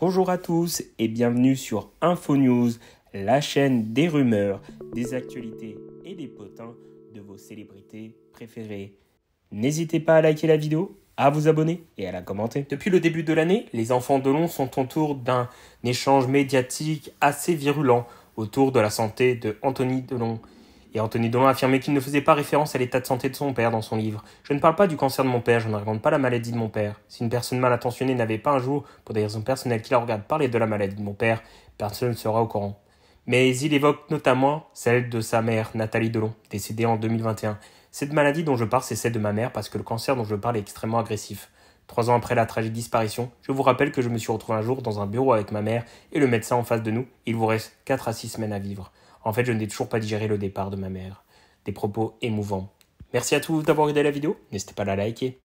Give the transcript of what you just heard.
Bonjour à tous et bienvenue sur InfoNews, la chaîne des rumeurs, des actualités et des potins de vos célébrités préférées. N'hésitez pas à liker la vidéo, à vous abonner et à la commenter. Depuis le début de l'année, les enfants de Long sont autour d'un échange médiatique assez virulent autour de la santé de Anthony Delon. Et Anthony Dolan affirmé qu'il ne faisait pas référence à l'état de santé de son père dans son livre. Je ne parle pas du cancer de mon père, je ne raconte pas la maladie de mon père. Si une personne mal intentionnée n'avait pas un jour, pour des raisons personnelles, qui la regarde parler de la maladie de mon père, personne ne sera au courant. Mais il évoque notamment celle de sa mère, Nathalie Delon, décédée en 2021. Cette maladie dont je parle, c'est celle de ma mère parce que le cancer dont je parle est extrêmement agressif. Trois ans après la tragique disparition, je vous rappelle que je me suis retrouvé un jour dans un bureau avec ma mère et le médecin en face de nous. Il vous reste 4 à 6 semaines à vivre. En fait, je n'ai toujours pas digéré le départ de ma mère. Des propos émouvants. Merci à tous d'avoir regardé la vidéo. N'hésitez pas à la liker.